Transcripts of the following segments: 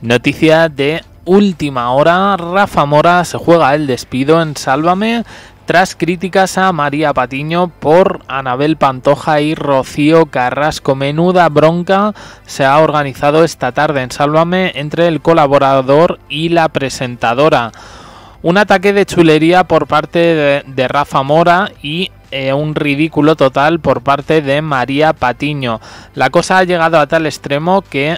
Noticia de última hora, Rafa Mora se juega el despido en Sálvame tras críticas a María Patiño por Anabel Pantoja y Rocío Carrasco. Menuda bronca se ha organizado esta tarde en Sálvame entre el colaborador y la presentadora. Un ataque de chulería por parte de, Rafa Mora y eh, un ridículo total por parte de María Patiño. La cosa ha llegado a tal extremo que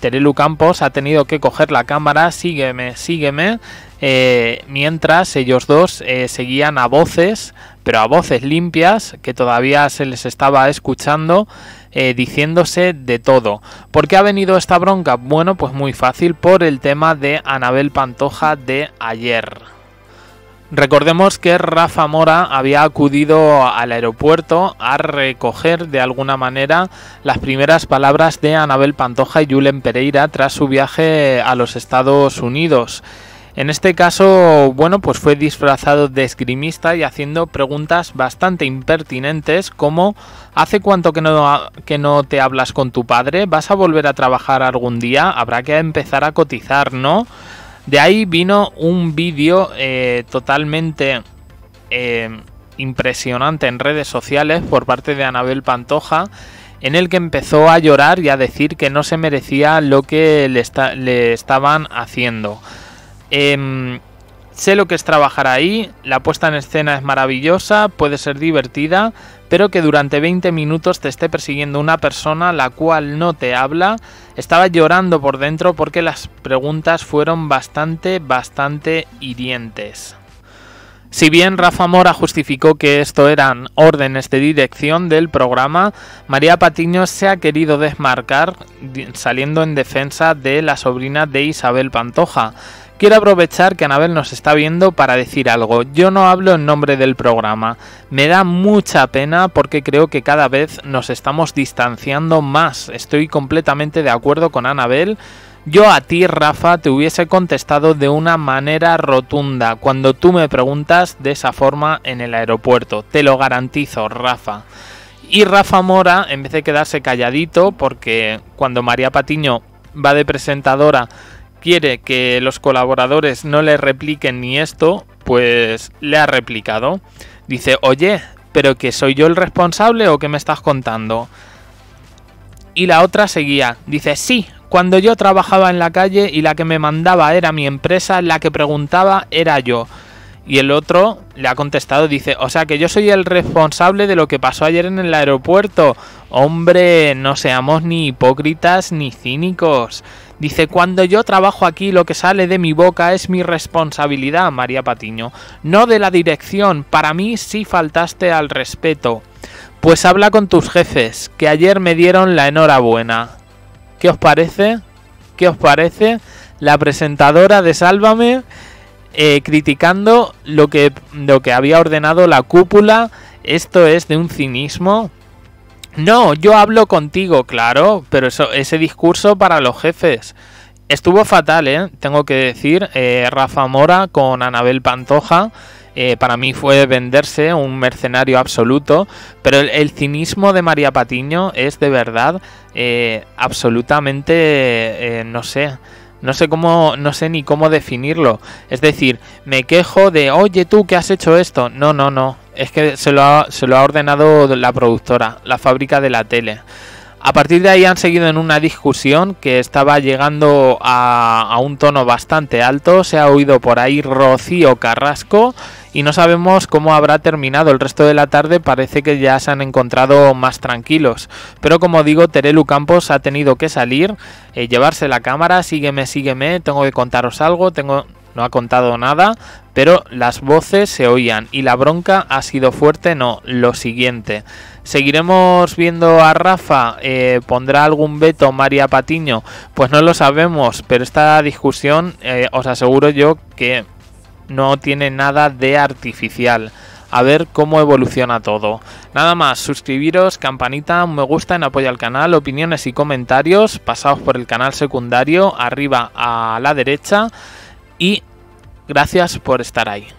Terelu Campos ha tenido que coger la cámara, sígueme, sígueme, eh, mientras ellos dos eh, seguían a voces, pero a voces limpias, que todavía se les estaba escuchando, eh, diciéndose de todo. ¿Por qué ha venido esta bronca? Bueno, pues muy fácil, por el tema de Anabel Pantoja de ayer. Recordemos que Rafa Mora había acudido al aeropuerto a recoger de alguna manera las primeras palabras de Anabel Pantoja y Julen Pereira tras su viaje a los Estados Unidos. En este caso, bueno, pues fue disfrazado de esgrimista y haciendo preguntas bastante impertinentes como ¿Hace cuánto que no, que no te hablas con tu padre? ¿Vas a volver a trabajar algún día? Habrá que empezar a cotizar, ¿no? De ahí vino un vídeo eh, totalmente eh, impresionante en redes sociales por parte de Anabel Pantoja, en el que empezó a llorar y a decir que no se merecía lo que le, estaban haciendo. Em, Sé lo que es trabajar ahí, la puesta en escena es maravillosa, puede ser divertida, pero que durante 20 minutos te esté persiguiendo una persona la cual no te habla. Estaba llorando por dentro porque las preguntas fueron bastante, bastante hirientes. Si bien Rafa Mora justificó que esto eran órdenes de dirección del programa, María Patiño se ha querido desmarcar saliendo en defensa de la sobrina de Isabel Pantoja, Quiero aprovechar que Anabel nos está viendo para decir algo. Yo no hablo en nombre del programa. Me da mucha pena porque creo que cada vez nos estamos distanciando más. Estoy completamente de acuerdo con Anabel. Yo a ti, Rafa, te hubiese contestado de una manera rotunda cuando tú me preguntas de esa forma en el aeropuerto. Te lo garantizo, Rafa. Y Rafa Mora, en vez de quedarse calladito, porque cuando María Patiño va de presentadora quiere que los colaboradores no le repliquen ni esto, pues le ha replicado. Dice, oye, pero que soy yo el responsable o que me estás contando. Y la otra seguía, dice, sí, cuando yo trabajaba en la calle y la que me mandaba era mi empresa, la que preguntaba era yo. Y el otro le ha contestado, dice, o sea que yo soy el responsable de lo que pasó ayer en el aeropuerto. Hombre, no seamos ni hipócritas ni cínicos. Dice, cuando yo trabajo aquí lo que sale de mi boca es mi responsabilidad, María Patiño, no de la dirección. Para mí sí faltaste al respeto. Pues habla con tus jefes, que ayer me dieron la enhorabuena. ¿Qué os parece? ¿Qué os parece? La presentadora de Sálvame eh, criticando lo que, lo que había ordenado la cúpula. Esto es de un cinismo no, yo hablo contigo, claro, pero eso, ese discurso para los jefes. Estuvo fatal, ¿eh? tengo que decir, eh, Rafa Mora con Anabel Pantoja. Eh, para mí fue venderse un mercenario absoluto, pero el, cinismo de María Patiño es de verdad absolutamente, no sé, no sé cómo, no sé ni cómo definirlo. Es decir, me quejo de, oye tú, ¿qué has hecho esto? No, no, no es que se lo, ha, ordenado la productora, la fábrica de la tele. A partir de ahí han seguido en una discusión que estaba llegando a, un tono bastante alto. Se ha oído por ahí Rocío Carrasco y no sabemos cómo habrá terminado el resto de la tarde. Parece que ya se han encontrado más tranquilos. Pero como digo, Terelu Campos ha tenido que salir, eh, llevarse la cámara, sígueme, sígueme, tengo que contaros algo, tengo no ha contado nada, pero las voces se oían y la bronca ha sido fuerte, no, lo siguiente. ¿Seguiremos viendo a Rafa? Eh, ¿Pondrá algún veto María Patiño? Pues no lo sabemos, pero esta discusión eh, os aseguro yo que no tiene nada de artificial a ver cómo evoluciona todo. Nada más, suscribiros, campanita, me gusta en apoyo al canal, opiniones y comentarios, pasados por el canal secundario, arriba a la derecha y gracias por estar ahí.